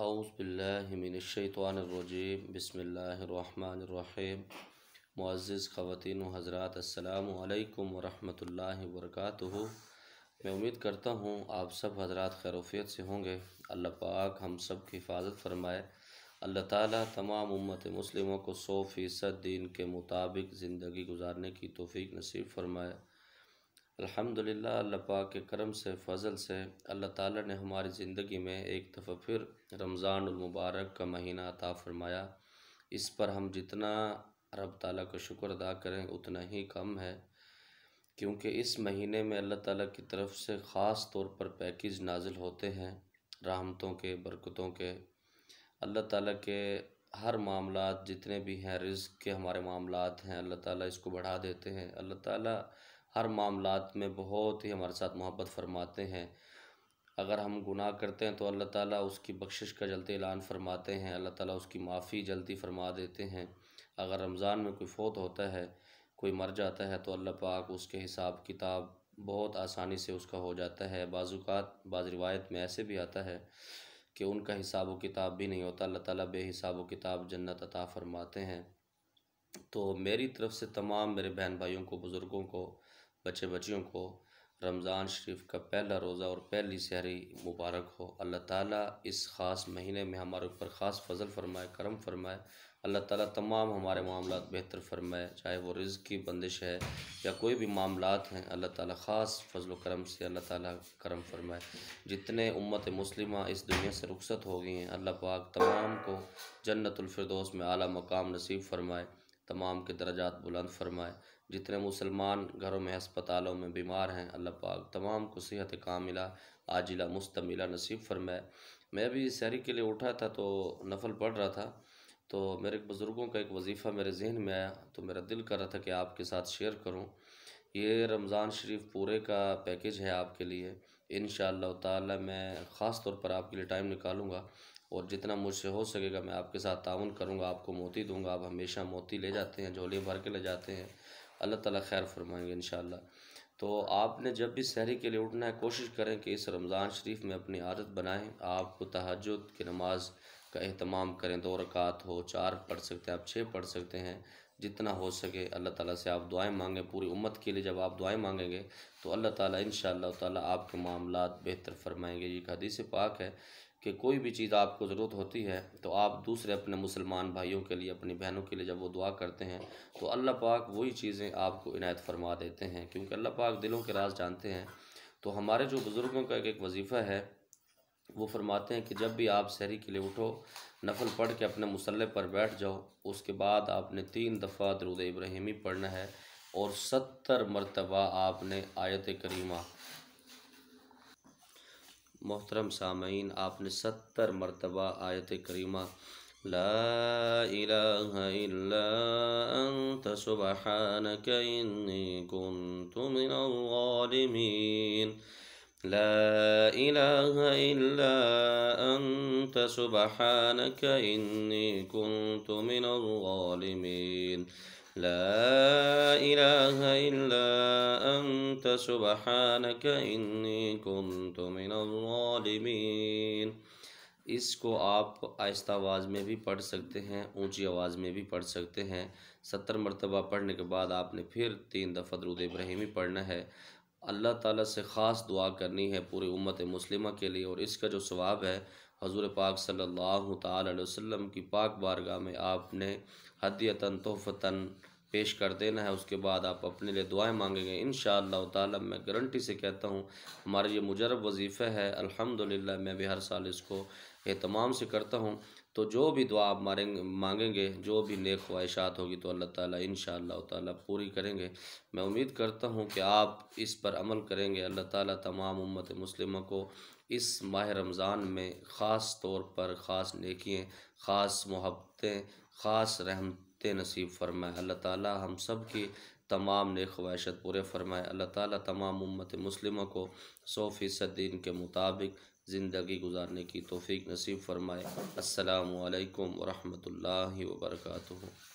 اعوذ باللہ من الشیطان الرجیم بسم اللہ الرحمن الرحیم معزز خواتین و حضرات السلام علیکم ورحمت اللہ وبرکاتہ میں امید کرتا ہوں آپ سب حضرات خیروفیت سے ہوں گے اللہ پاک ہم سب کی حفاظت فرمائے اللہ تعالیٰ تمام امت مسلموں کو سو فیصد دین کے مطابق زندگی گزارنے کی توفیق نصیب فرمائے الحمد اللہ پاک کے کرم سے فضل سے اللہ تعالیٰ نے ہماری زندگی میں ایک دفعہ پھر رمضان المبارک کا مہینہ عطا فرمایا اس پر ہم جتنا رب تعالیٰ کا شکر ادا کریں اتنا ہی کم ہے کیونکہ اس مہینے میں اللہ تعالیٰ کی طرف سے خاص طور پر پیکیج نازل ہوتے ہیں رحمتوں کے برکتوں کے اللہ تعالیٰ کے ہر معاملات جتنے بھی ہیں رزق کے ہمارے معاملات ہیں اللہ تعالیٰ اس کو بڑھا دیتے ہیں اللہ تعالیٰ ہر معاملات میں بہت ہی ہمارے ساتھ محبت فرماتے ہیں اگر ہم گناہ کرتے ہیں تو اللہ تعالیٰ اس کی بخشش کا جلدی اعلان فرماتے ہیں اللہ تعالیٰ اس کی معافی جلدی فرما دیتے ہیں اگر رمضان میں کوئی فوت ہوتا ہے کوئی مر جاتا ہے تو اللہ پاک اس کے حساب کتاب بہت آسانی سے اس کا ہو جاتا ہے بعض اوقات بعض روایت میں ایسے بھی آتا ہے کہ ان کا حساب و کتاب بھی نہیں ہوتا اللہ تعالیٰ بے حساب و کتاب جنت عطا فرماتے ہیں تو میری طرف سے تمام میرے بہن بھائیوں کو بزرگوں کو بچے بچیوں کو رمضان شریف کا پہلا روزہ اور پہلی سحری مبارک ہو اللہ تعالیٰ اس خاص مہینے میں ہمارے اوپر خاص فضل فرمائے کرم فرمائے اللہ تعالیٰ تمام ہمارے معاملات بہتر فرمائے چاہے وہ رزق کی بندش ہے یا کوئی بھی معاملات ہیں اللہ تعالیٰ خاص فضل و کرم سے اللہ تعالیٰ کرم فرمائے جتنے امت مسلمہ اس دنیا سے رخصت ہو گئی ہیں اللہ پاک تمام کو جنت الفردوس میں اعلیٰ مقام نصیب فرمائے تمام کے درجات بلند فرمائے جتنے مسلمان گھروں میں ہسپتالوں میں بیمار ہیں اللہ پاک تمام کو صحت کاملہ آجلہ عاجلہ مستملہ نصیب فرمائے میں بھی سہری کے لیے اٹھا تھا تو نفل پڑھ رہا تھا تو میرے بزرگوں کا ایک وظیفہ میرے ذہن میں آیا تو میرا دل کر رہا تھا کہ آپ کے ساتھ شیئر کروں یہ رمضان شریف پورے کا پیکیج ہے آپ کے لیے انشاءاللہ تعالی میں خاص طور پر آپ کے لیے ٹائم نکالوں گا اور جتنا مجھ سے ہو سکے گا میں آپ کے ساتھ تعاون کروں گا آپ کو موتی دوں گا آپ ہمیشہ موتی لے جاتے ہیں جھولے بھر کے لے جاتے ہیں اللہ تعالیٰ خیر فرمائیں گے انشاءاللہ تو آپ نے جب بھی سحری کے لیے اٹھنا ہے کوشش کریں کہ اس رمضان شریف میں اپنی عادت بنائیں آپ کو تحجد کی نماز کا اہتمام کریں دو رکعت ہو چار پڑھ سکتے ہیں آپ چھ پڑھ سکتے ہیں جتنا ہو سکے اللہ تعالیٰ سے آپ دعائیں مانگیں پوری امت کے لیے جب آپ دعائیں مانگیں گے تو اللہ تعالیٰ انشاءاللہ اللہ تعالیٰ آپ کے معاملات بہتر فرمائیں گے یہ ایک حدیث پاک ہے کہ کوئی بھی چیز آپ کو ضرورت ہوتی ہے تو آپ دوسرے اپنے مسلمان بھائیوں کے لیے اپنی بہنوں کے لیے جب وہ دعا کرتے ہیں تو اللہ پاک وہی چیزیں آپ کو عنایت فرما دیتے ہیں کیونکہ اللہ پاک دلوں کے راز جانتے ہیں تو ہمارے جو بزرگوں کا ایک ایک وظیفہ ہے وہ فرماتے ہیں کہ جب بھی آپ سہری کے لیے اٹھو نفل پڑھ کے اپنے مسلح پر بیٹھ جاؤ اس کے بعد آپ نے تین دفعہ درود ابراہیمی پڑھنا ہے اور ستر مرتبہ آپ نے آیت کریمہ محترم سامعین آپ نے ستر مرتبہ آیت کریمہ لا الہ الا انت سبحانک انی کنت من الظالمین لا إله إلا أنت سبحانك إني كنت من الظالمين لا إله إلا أنت سبحانك إني كنت من الظالمين इसको आप आहिस्ता आवाज़ में भी पढ़ सकते हैं ऊंची आवाज़ में भी पढ़ सकते हैं सत्तर मरतबा पढ़ने के बाद आपने फिर तीन दफ़ा दरूद इब्राहिमी पढ़ना है اللہ تعالیٰ سے خاص دعا کرنی ہے پوری امت مسلمہ کے لیے اور اس کا جو ثواب ہے حضور پاک صلی اللہ تعالی علیہ وسلم کی پاک بارگاہ میں آپ نے حدیتاً توفتاً پیش کر دینا ہے اس کے بعد آپ اپنے لیے دعائیں مانگیں گے انشاءاللہ شاء اللہ تعالیٰ میں گارنٹی سے کہتا ہوں ہمارا یہ مجرب وظیفہ ہے الحمدللہ میں بھی ہر سال اس کو اہتمام سے کرتا ہوں تو جو بھی دعا آپ ماریں مانگیں گے جو بھی نیک خواہشات ہوگی تو اللہ تعالیٰ انشاءاللہ شاء اللہ تعالیٰ پوری کریں گے میں امید کرتا ہوں کہ آپ اس پر عمل کریں گے اللہ تعالیٰ تمام امت مسلمہ کو اس ماہ رمضان میں خاص طور پر خاص نیکییں خاص محبتیں خاص رحم نصیب فرمائے اللہ تعالی ہم سب کی تمام نیک خواہشت پورے فرمائے اللہ تعالی تمام امت مسلمہ کو سو فیصد دین کے مطابق زندگی گزارنے کی توفیق نصیب فرمائے السلام علیکم ورحمۃ اللہ وبرکاتہ